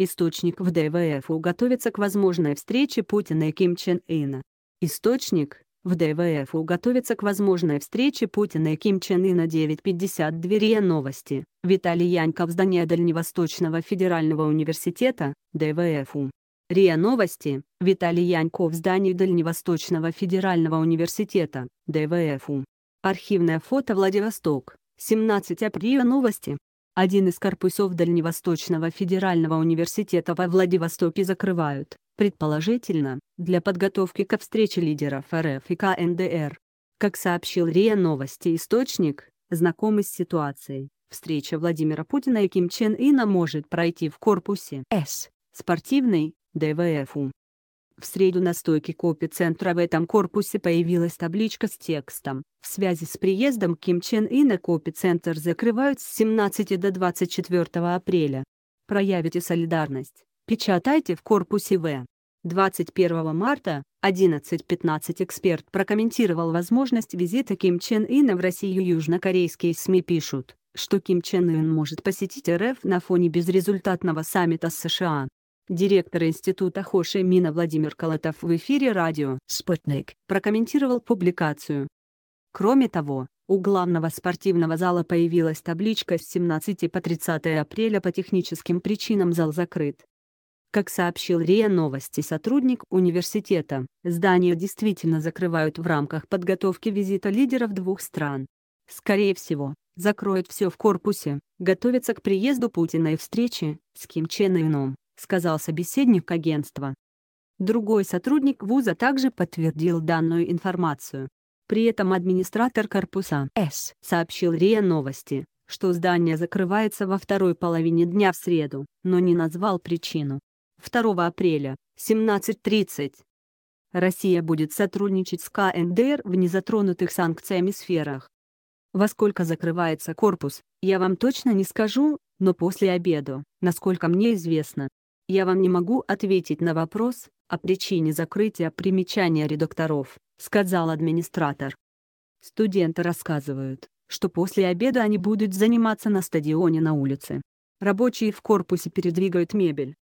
Источник в ДВФУ готовится к возможной встрече Путина и Ким Чен Ына. Источник в ДВФУ готовится к возможной встрече Путина и Ким Чен Ына. 9:50 РИА Новости. Виталий Яньков, здание Дальневосточного федерального университета, ДВФУ. РИА Новости, Виталий Яньков, здание Дальневосточного федерального университета, ДВФУ. Архивное фото Владивосток, 17 апреля новости. Один из корпусов Дальневосточного федерального университета во Владивостоке закрывают, предположительно, для подготовки ко встрече лидеров РФ и КНДР. Как сообщил РИА Новости источник, знакомый с ситуацией, встреча Владимира Путина и Ким Чен Ина может пройти в корпусе С, спортивный, ДВФУ. В среду на стойке копицентра в этом корпусе появилась табличка с текстом. В связи с приездом Ким Чен Ина копи-центр закрывают с 17 до 24 апреля. Проявите солидарность. Печатайте в корпусе В. 21 марта 11.15 эксперт прокомментировал возможность визита Ким Чен Ина в Россию. Южнокорейские СМИ пишут, что Ким Чен Ын может посетить РФ на фоне безрезультатного саммита с США. Директор Института Хоши Мина Владимир Колотов в эфире радио «Спутник» прокомментировал публикацию. Кроме того, у главного спортивного зала появилась табличка с 17 по 30 апреля по техническим причинам зал закрыт. Как сообщил РИА Новости сотрудник университета, здание действительно закрывают в рамках подготовки визита лидеров двух стран. Скорее всего, закроют все в корпусе, готовятся к приезду Путина и встрече с Ким Чен Ином сказал собеседник агентства. Другой сотрудник вуза также подтвердил данную информацию. При этом администратор корпуса С сообщил РИА Новости, что здание закрывается во второй половине дня в среду, но не назвал причину. 2 апреля, 17.30. Россия будет сотрудничать с КНДР в незатронутых санкциями сферах. Во сколько закрывается корпус, я вам точно не скажу, но после обеда, насколько мне известно, я вам не могу ответить на вопрос о причине закрытия примечания редакторов, сказал администратор. Студенты рассказывают, что после обеда они будут заниматься на стадионе на улице. Рабочие в корпусе передвигают мебель.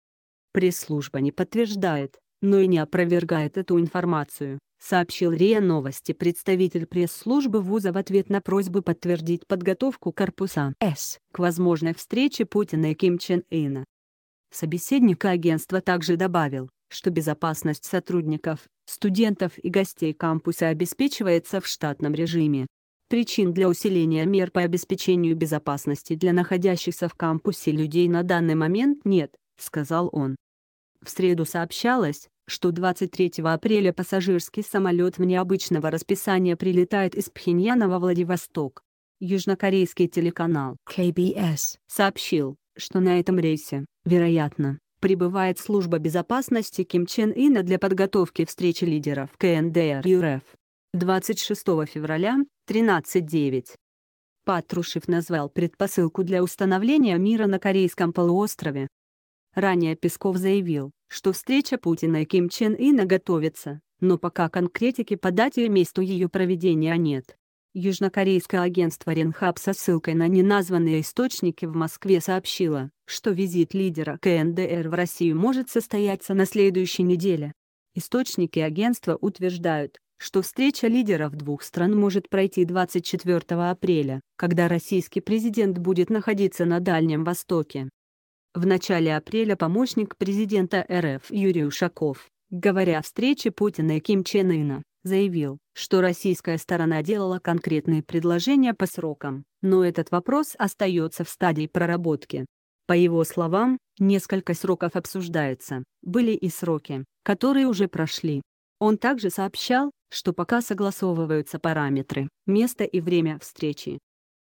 Пресс-служба не подтверждает, но и не опровергает эту информацию, сообщил РИА Новости представитель пресс-службы вуза в ответ на просьбу подтвердить подготовку корпуса С к возможной встрече Путина и Ким Чен Ина. Собеседник агентства также добавил, что безопасность сотрудников, студентов и гостей кампуса обеспечивается в штатном режиме. Причин для усиления мер по обеспечению безопасности для находящихся в кампусе людей на данный момент нет, сказал он. В среду сообщалось, что 23 апреля пассажирский самолет в необычного расписания прилетает из Пхеньяна во Владивосток. Южнокорейский телеканал KBS сообщил, что на этом рейсе, вероятно, прибывает служба безопасности Ким Чен Ина для подготовки встречи лидеров КНДР и РФ. 26 февраля, 13.09. Патрушев назвал предпосылку для установления мира на Корейском полуострове. Ранее Песков заявил, что встреча Путина и Ким Чен Ина готовится, но пока конкретики по дате и месту ее проведения нет. Южнокорейское агентство Ренхаб со ссылкой на неназванные источники в Москве сообщило, что визит лидера КНДР в Россию может состояться на следующей неделе. Источники агентства утверждают, что встреча лидеров двух стран может пройти 24 апреля, когда российский президент будет находиться на Дальнем Востоке. В начале апреля помощник президента РФ Юрий Ушаков, говоря о встрече Путина и Ким Чен Ына, заявил, что российская сторона делала конкретные предложения по срокам, но этот вопрос остается в стадии проработки. По его словам, несколько сроков обсуждается, были и сроки, которые уже прошли. Он также сообщал, что пока согласовываются параметры, место и время встречи,